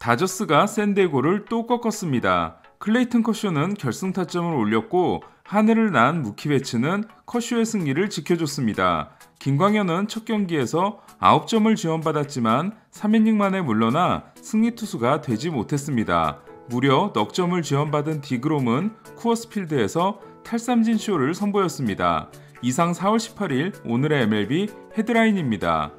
다저스가 샌데고를또 꺾었습니다. 클레이튼 커쇼는 결승 타점을 올렸고 하늘을 난 무키 베츠는 커쇼의 승리를 지켜줬습니다. 김광현은 첫 경기에서 9점을 지원받았지만 3이닝 만에 물러나 승리 투수가 되지 못했습니다. 무려 넉 점을 지원받은 디그롬은 쿠어스필드에서 탈삼진 쇼를 선보였습니다. 이상 4월 18일 오늘의 MLB 헤드라인입니다.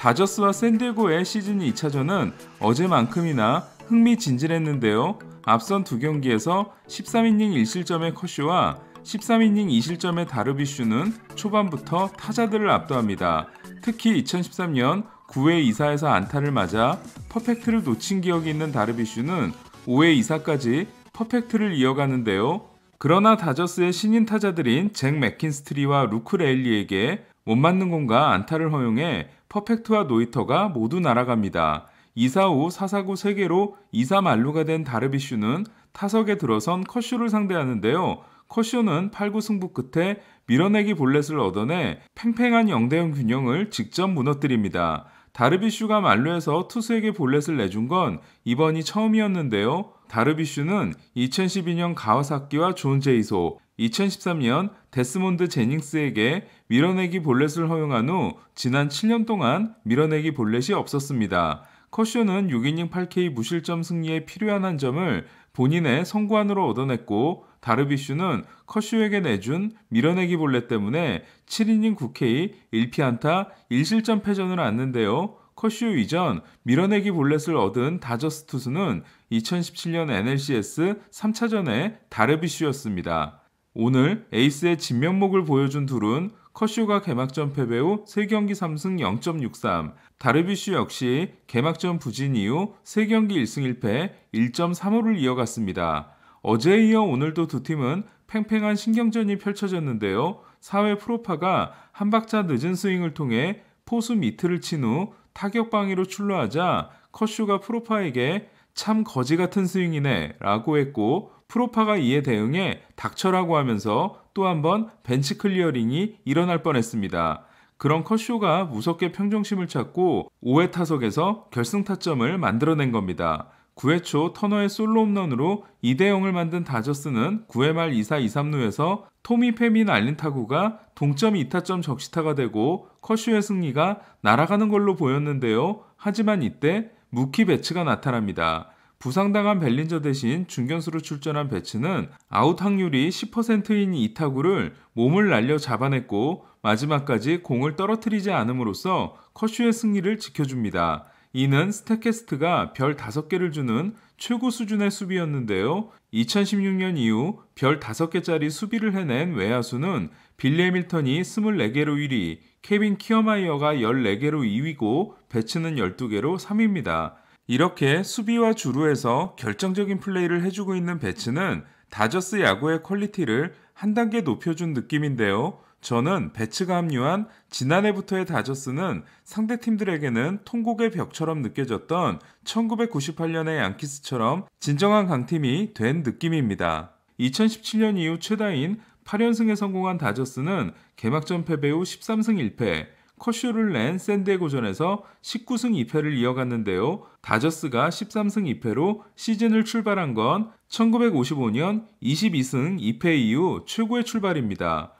다저스와 샌디고의 시즌 2차전은 어제만큼이나 흥미진진했는데요. 앞선 두 경기에서 13이닝 1실점의 커쇼와 13이닝 2실점의 다르비슈는 초반부터 타자들을 압도합니다. 특히 2013년 9회 2사에서 안타를 맞아 퍼펙트를 놓친 기억이 있는 다르비슈는 5회 2사까지 퍼펙트를 이어가는데요. 그러나 다저스의 신인 타자들인 잭 맥킨스트리와 루크 레일리에게 못 맞는 공과 안타를 허용해 퍼펙트와 노이터가 모두 날아갑니다. 2사 5, 4사구 3개로 2사 만루가 된 다르비슈는 타석에 들어선 커쇼를 상대하는데요. 커쇼는 8구 승부 끝에 밀어내기 볼넷을 얻어내 팽팽한 0대0 균형을 직접 무너뜨립니다. 다르비슈가 만루에서 투수에게 볼넷을 내준 건 이번이 처음이었는데요. 다르비슈는 2012년 가와사키와 존 제이소, 2013년 데스몬드 제닝스에게 밀어내기 볼넷을 허용한 후 지난 7년 동안 밀어내기 볼넷이 없었습니다. 커쇼는 6이닝 8K 무실점 승리에 필요한 한 점을 본인의 성구안으로 얻어냈고 다르비슈는 커쇼에게 내준 밀어내기 볼넷 때문에 7이닝 9K 1피안타 1실점 패전을 안는데요. 커쇼 이전 밀어내기 볼넷을 얻은 다저스 투수는 2017년 NLCS 3차전의 다르비슈였습니다. 오늘 에이스의 진면목을 보여준 둘은 커쇼가 개막전 패배 후 3경기 3승 0.63, 다르비슈 역시 개막전 부진 이후 3경기 1승 1패 1.35를 이어갔습니다. 어제에 이어 오늘도 두 팀은 팽팽한 신경전이 펼쳐졌는데요. 사회 프로파가 한 박자 늦은 스윙을 통해 포수 미트를 친 후 타격 방위로 출루하자 커쇼가 프로파에게 참 거지 같은 스윙이네 라고 했고 프로파가 이에 대응해 닥쳐라고 하면서 또 한 번 벤치 클리어링이 일어날 뻔했습니다. 그런 컷쇼가 무섭게 평정심을 찾고 5회 타석에서 결승 타점을 만들어낸 겁니다. 9회 초 터너의 솔로 홈런으로 2대 0을 만든 다저스는 9회 말 2사 2, 3루에서 토미 페미날린 타구가 동점 2타점 적시타가 되고 커쇼의 승리가 날아가는 걸로 보였는데요. 하지만 이때 무키 배츠가 나타납니다. 부상당한 벨린저 대신 중견수로 출전한 배츠는 아웃 확률이 10%인 이타구를 몸을 날려 잡아냈고 마지막까지 공을 떨어뜨리지 않음으로써 커쇼의 승리를 지켜줍니다. 이는 스태캐스트가 별 5개를 주는 최고 수준의 수비였는데요. 2016년 이후 별 5개짜리 수비를 해낸 외야수는 빌리 해밀턴이 24개로 1위, 케빈 키어마이어가 14개로 2위고 배츠는 12개로 3위입니다. 이렇게 수비와 주루에서 결정적인 플레이를 해주고 있는 배츠는 다저스 야구의 퀄리티를 한 단계 높여준 느낌인데요. 저는 배츠가 합류한 지난해부터의 다저스는 상대 팀들에게는 통곡의 벽처럼 느껴졌던 1998년의 양키스처럼 진정한 강팀이 된 느낌입니다. 2017년 이후 최다인 8연승에 성공한 다저스는 개막전 패배 후 13승 1패, 커쇼를 낸 샌디에고전에서 19승 2패를 이어갔는데요. 다저스가 13승 2패로 시즌을 출발한 건 1955년 22승 2패 이후 최고의 출발입니다.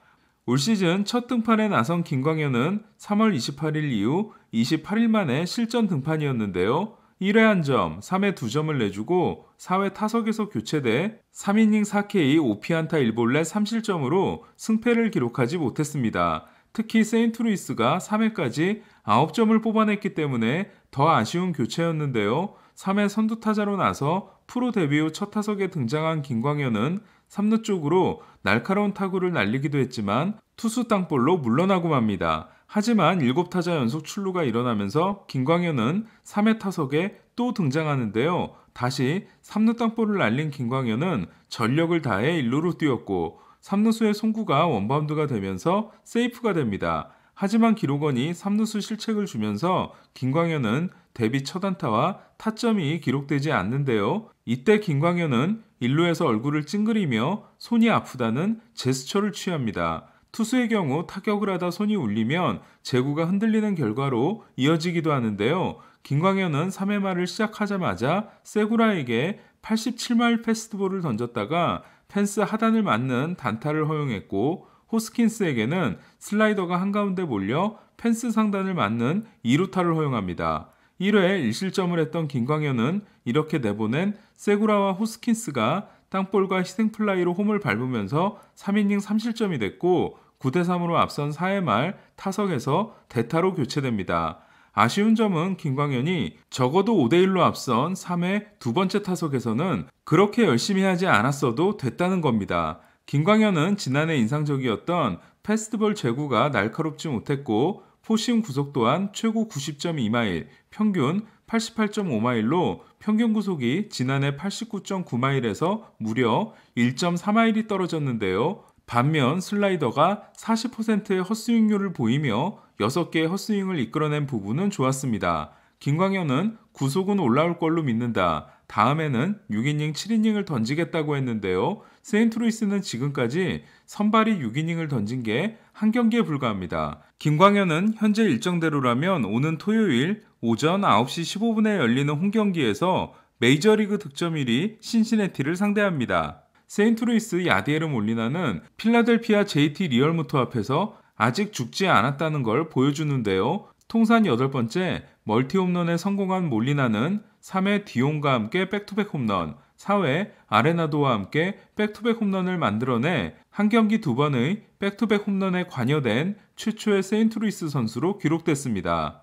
올 시즌 첫 등판에 나선 김광현은 3월 28일 이후 28일 만에 실전 등판이었는데요. 1회 1점, 3회 2점을 내주고 4회 타석에서 교체돼 3이닝 4K 5피안타 1볼넷 3실점으로 승패를 기록하지 못했습니다. 특히 세인트루이스가 3회까지 9점을 뽑아냈기 때문에 더 아쉬운 교체였는데요. 3회 선두 타자로 나서 프로 데뷔 후 첫 타석에 등장한 김광현은 3루 쪽으로 날카로운 타구를 날리기도 했지만 투수 땅볼로 물러나고 맙니다. 하지만 7타자 연속 출루가 일어나면서 김광현은 3회 타석에 또 등장하는데요. 다시 3루 땅볼을 날린 김광현은 전력을 다해 1루로 뛰었고 3루수의 송구가 원바운드가 되면서 세이프가 됩니다. 하지만 기록원이 3루수 실책을 주면서 김광현은 데뷔 첫 안타와 타점이 기록되지 않는데요. 이때 김광현은 1루에서 얼굴을 찡그리며 손이 아프다는 제스처를 취합니다. 투수의 경우 타격을 하다 손이 울리면 제구가 흔들리는 결과로 이어지기도 하는데요. 김광현은 3회 말을 시작하자마자 세구라에게 87마일 패스트볼을 던졌다가 펜스 하단을 맞는 단타를 허용했고 호스킨스에게는 슬라이더가 한가운데 몰려 펜스 상단을 맞는 2루타를 허용합니다. 1회에 1실점을 했던 김광현은 이렇게 내보낸 세구라와 호스킨스가 땅볼과 희생플라이로 홈을 밟으면서 3이닝 3실점이 됐고 9대3으로 앞선 4회 말 타석에서 대타로 교체됩니다. 아쉬운 점은 김광현이 적어도 5대1로 앞선 3회 두 번째 타석에서는 그렇게 열심히 하지 않았어도 됐다는 겁니다. 김광현은 지난해 인상적이었던 페스트벌 제구가 날카롭지 못했고 포심 구속 또한 최고 90.2마일, 평균 88.5마일로 평균 구속이 지난해 89.9마일에서 무려 1.4마일이 떨어졌는데요. 반면 슬라이더가 40%의 헛스윙률을 보이며 6개의 헛스윙을 이끌어낸 부분은 좋았습니다. 김광현은 구속은 올라올 걸로 믿는다. 다음에는 6이닝 7이닝을 던지겠다고 했는데요. 세인트루이스는 지금까지 선발이 6이닝을 던진 게 한 경기에 불과합니다. 김광현은 현재 일정대로라면 오는 토요일 오전 9시 15분에 열리는 홈 경기에서 메이저리그 득점 1위 신시내티를 상대합니다. 세인트루이스 야디에르 몰리나는 필라델피아 JT 리얼무토 앞에서 아직 죽지 않았다는 걸 보여주는데요. 통산 8번째 멀티 홈런에 성공한 몰리나는 3회 디온과 함께 백투백 홈런, 4회 아레나도와 함께 백투백 홈런을 만들어내 한 경기 두 번의 백투백 홈런에 관여된 최초의 세인트루이스 선수로 기록됐습니다.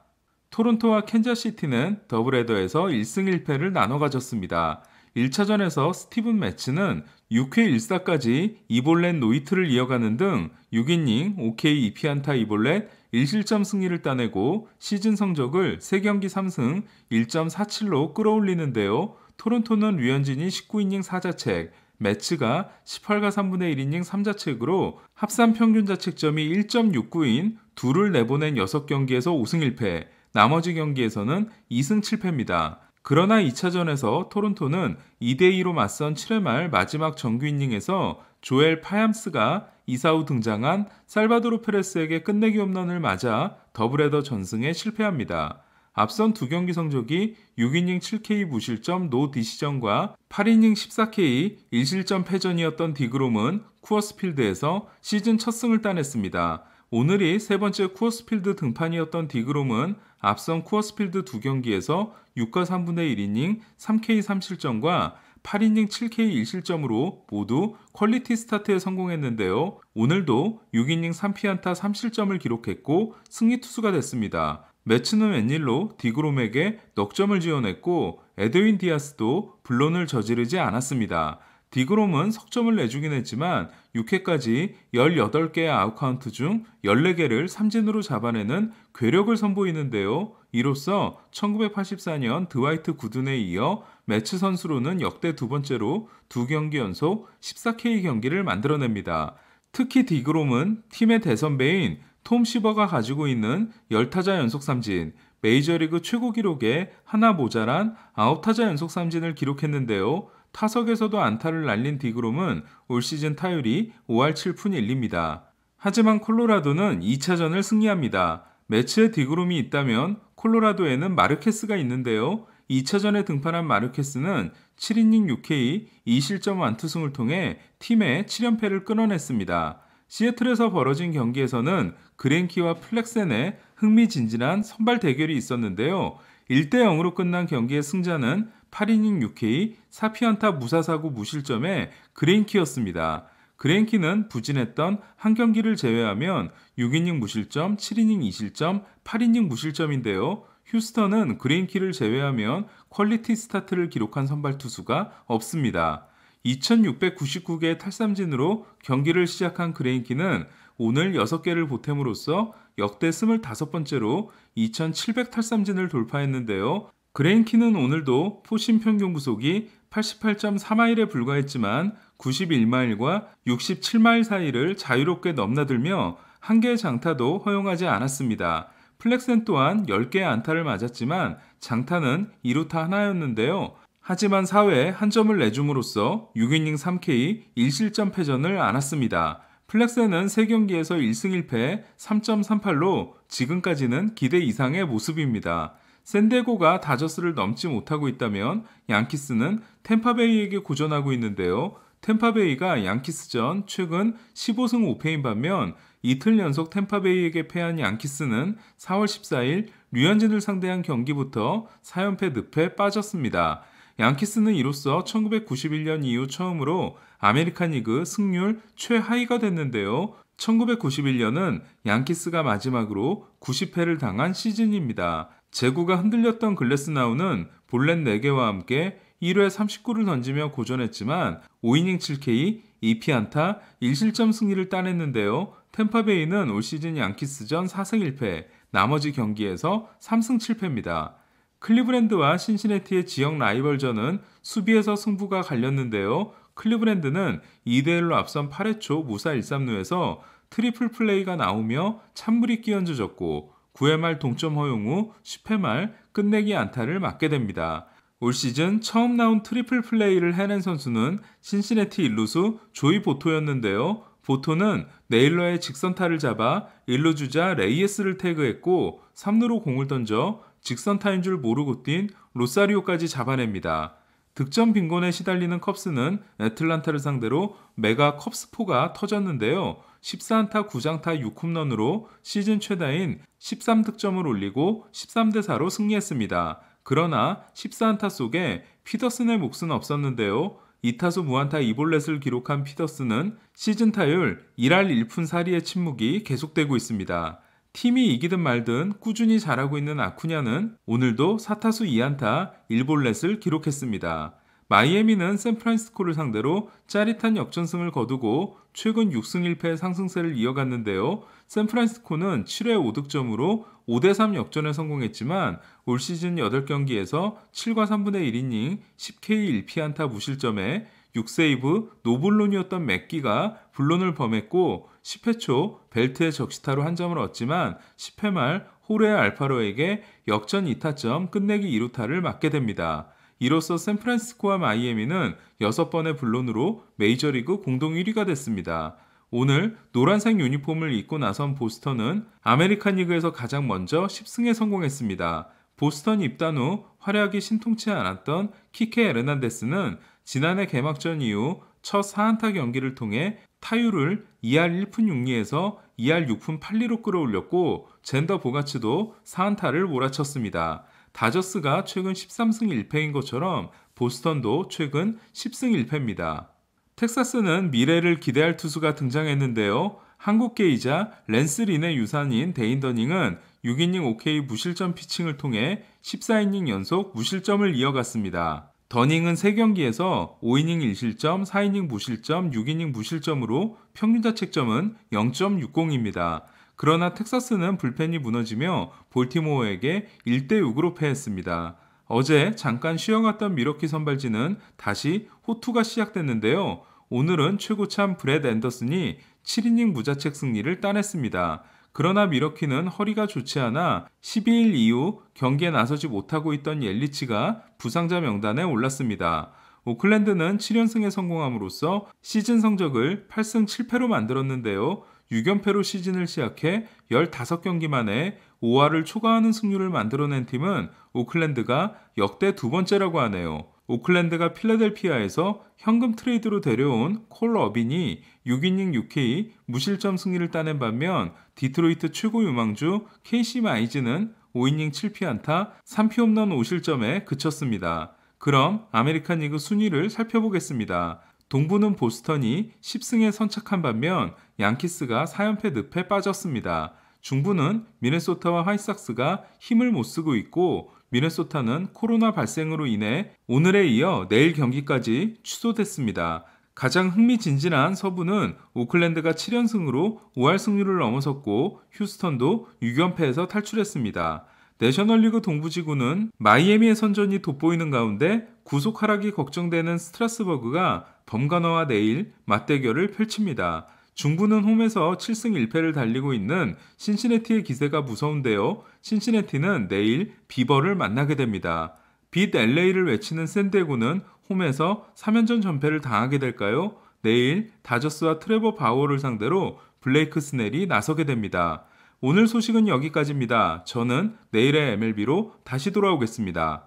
토론토와 켄자시티는 더블헤더에서 1승 1패를 나눠 가졌습니다. 1차전에서 스티븐 매치는 6회 1사까지 이볼렛 노이트를 이어가는 등 6이닝 5K 2피안타 이볼렛 1실점 승리를 따내고 시즌 성적을 3경기 3승 1.47로 끌어올리는데요. 토론토는 류현진이 19이닝 4자책, 매치가 18가 3분의 1이닝 3자책으로 합산 평균 자책점이 1.69인 둘을 내보낸 6경기에서 5승 1패, 나머지 경기에서는 2승 7패입니다. 그러나 2차전에서 토론토는 2대2로 맞선 7회 말 마지막 정규 이닝에서 조엘 파얌스가 2사후 등장한 살바도르 페레스에게 끝내기 홈런을 맞아 더블헤더 전승에 실패합니다. 앞선 두 경기 성적이 6이닝 7K 무실점 노 디시전과 8이닝 14K 1실점 패전이었던 디그롬은 쿠어스필드에서 시즌 첫 승을 따냈습니다. 오늘이 세 번째 쿠어스필드 등판이었던 디그롬은 앞선 쿠어스필드 두 경기에서 6과 3분의 1이닝 3K 3실점과 8이닝 7K 1실점으로 모두 퀄리티 스타트에 성공했는데요. 오늘도 6이닝 3피안타 3실점을 기록했고 승리 투수가 됐습니다. 매츠는 웬일로 디그롬에게 넉점을 지원했고 에드윈 디아스도 블론을 저지르지 않았습니다. 디그롬은 석점을 내주긴 했지만 6회까지 18개의 아웃카운트 중 14개를 삼진으로 잡아내는 괴력을 선보이는데요. 이로써 1984년 드와이트 구든에 이어 매츠 선수로는 역대 두 번째로 두 경기 연속 14K 경기를 만들어냅니다. 특히 디그롬은 팀의 대선배인 톰 시버가 가지고 있는 10타자 연속 삼진, 메이저리그 최고 기록에 하나 모자란 9타자 연속 삼진을 기록했는데요. 타석에서도 안타를 날린 디그롬은 올 시즌 타율이 5할 7푼 1리입니다. 하지만 콜로라도는 2차전을 승리합니다. 매치에 디그롬이 있다면 콜로라도에는 마르케스가 있는데요. 2차전에 등판한 마르케스는 7이닝 6K 2실점 완투승을 통해 팀의 7연패를 끊어냈습니다. 시애틀에서 벌어진 경기에서는 그랜키와 플렉센의 흥미진진한 선발 대결이 있었는데요. 1대 0으로 끝난 경기의 승자는 8이닝 6K, 사피안타 무사사고 무실점에 그레인키였습니다. 그레인키는 부진했던 한 경기를 제외하면 6이닝 무실점, 7이닝 2실점, 8이닝 무실점인데요. 휴스턴은 그레인키를 제외하면 퀄리티 스타트를 기록한 선발 투수가 없습니다. 2699개의 탈삼진으로 경기를 시작한 그레인키는 오늘 6개를 보탬으로써 역대 25번째로 2700 탈삼진을 돌파했는데요. 그레인키는 오늘도 포심 평균 구속이 88.3마일에 불과했지만 91마일과 67마일 사이를 자유롭게 넘나들며 한 개의 장타도 허용하지 않았습니다. 플렉센 또한 10개의 안타를 맞았지만 장타는 2루타 하나였는데요. 하지만 4회에 한 점을 내줌으로써 6이닝 3K 1실점 패전을 안았습니다. 플렉센은 3경기에서 1승 1패 3.38로 지금까지는 기대 이상의 모습입니다. 샌데고가 다저스를 넘지 못하고 있다면 양키스는 템파베이에게 고전하고 있는데요. 템파베이가 양키스전 최근 15승 5패인 반면 이틀 연속 템파베이에게 패한 양키스는 4월 14일 류현진을 상대한 경기부터 4연패 늪에 빠졌습니다. 양키스는 이로써 1991년 이후 처음으로 아메리칸 리그 승률 최하위가 됐는데요. 1991년은 양키스가 마지막으로 90패를 당한 시즌입니다. 제구가 흔들렸던 글래스나우는 볼넷 4개와 함께 1회 39를 던지며 고전했지만 5이닝 7K, 2피안타, 1실점 승리를 따냈는데요. 템파베이는 올 시즌 양키스전 4승 1패, 나머지 경기에서 3승 7패입니다. 클리브랜드와 신시네티의 지역 라이벌전은 수비에서 승부가 갈렸는데요. 클리브랜드는 2대1로 앞선 8회 초 무사 1-3루에서 트리플 플레이가 나오며 찬물이 끼얹어졌고 9회 말 동점 허용 후 10회 말 끝내기 안타를 맞게 됩니다. 올 시즌 처음 나온 트리플 플레이를 해낸 선수는 신시내티 일루수 조이 보토였는데요. 보토는 네일러의 직선타를 잡아 일루 주자 레이에스를 태그했고 3루로 공을 던져 직선타인 줄 모르고 뛴 로사리오까지 잡아냅니다. 득점 빈곤에 시달리는 컵스는 애틀란타를 상대로 메가 컵스포가 터졌는데요. 14안타 9장타 6홈런으로 시즌 최다인 13득점을 올리고 13대 4로 승리했습니다. 그러나 14안타 속에 피더슨의 몫은 없었는데요. 2타수 무안타 2볼넷을 기록한 피더슨은 시즌 타율 1할 1푼 4리의 침묵이 계속되고 있습니다. 팀이 이기든 말든 꾸준히 잘하고 있는 아쿠냐는 오늘도 4타수 2안타 1볼넷을 기록했습니다. 마이애미는 샌프란시스코를 상대로 짜릿한 역전승을 거두고 최근 6승 1패 상승세를 이어갔는데요. 샌프란시스코는 7회 5득점으로 5대3 역전에 성공했지만 올 시즌 8경기에서 7과 3분의 1이닝 10K 1피안타 무실점에 6세이브 노블론이었던 맥기가 블론을 범했고 10회 초 벨트의 적시타로 한 점을 얻지만 10회 말 호레 알파로에게 역전 2타점 끝내기 2루타를 맞게 됩니다. 이로써 샌프란시스코와 마이애미는 6번의 불론으로 메이저리그 공동 1위가 됐습니다. 오늘 노란색 유니폼을 입고 나선 보스턴은 아메리칸 리그에서 가장 먼저 10승에 성공했습니다. 보스턴 입단 후 활약이 신통치 않았던 키케 에르난데스는 지난해 개막전 이후 첫 4안타 경기를 통해 타율을 2할 1푼 6리에서 2할 6푼 8리로 끌어올렸고 젠더 보가츠도 4안타를 몰아쳤습니다. 다저스가 최근 13승 1패인 것처럼 보스턴도 최근 10승 1패입니다. 텍사스는 미래를 기대할 투수가 등장했는데요. 한국계이자 랜스린의 유산인 데인 더닝은 6이닝 OK 무실점 피칭을 통해 14이닝 연속 무실점을 이어갔습니다. 더닝은 3경기에서 5이닝 1실점, 4이닝 무실점, 6이닝 무실점으로 평균자책점은 0.60입니다. 그러나 텍사스는 불펜이 무너지며 볼티모어에게 1대 6으로 패했습니다. 어제 잠깐 쉬어갔던 미러키 선발진은 다시 호투가 시작됐는데요. 오늘은 최고참 브렛 앤더슨이 7이닝 무자책 승리를 따냈습니다. 그러나 미러키는 허리가 좋지 않아 12일 이후 경기에 나서지 못하고 있던 옐리치가 부상자 명단에 올랐습니다. 오클랜드는 7연승에 성공함으로써 시즌 성적을 8승 7패로 만들었는데요. 6연패로 시즌을 시작해 15경기 만에 5화를 초과하는 승률을 만들어낸 팀은 오클랜드가 역대 두 번째라고 하네요. 오클랜드가 필라델피아에서 현금 트레이드로 데려온 콜 어빈이 6이닝 6K 무실점 승리를 따낸 반면 디트로이트 최고 유망주 KC 마이즈는 5이닝 7피안타 3피 홈런 5실점에 그쳤습니다. 그럼 아메리칸 리그 순위를 살펴보겠습니다. 동부는 보스턴이 10승에 선착한 반면 양키스가 4연패 늪에 빠졌습니다. 중부는 미네소타와 화이삭스가 힘을 못 쓰고 있고 미네소타는 코로나 발생으로 인해 오늘에 이어 내일 경기까지 취소됐습니다. 가장 흥미진진한 서부는 오클랜드가 7연승으로 5할 승률을 넘어섰고 휴스턴도 6연패에서 탈출했습니다. 내셔널리그 동부지구는 마이애미의 선전이 돋보이는 가운데 구속 하락이 걱정되는 스트라스버그가 범가너와 내일 맞대결을 펼칩니다. 중부는 홈에서 7승 1패를 달리고 있는 신시네티의 기세가 무서운데요. 신시네티는 내일 비버를 만나게 됩니다. 빛 LA를 외치는 샌데고는 홈에서 3연전 전패를 당하게 될까요? 내일 다저스와 트레버 바오를 상대로 블레이크 스넬이 나서게 됩니다. 오늘 소식은 여기까지입니다. 저는 내일의 MLB로 다시 돌아오겠습니다.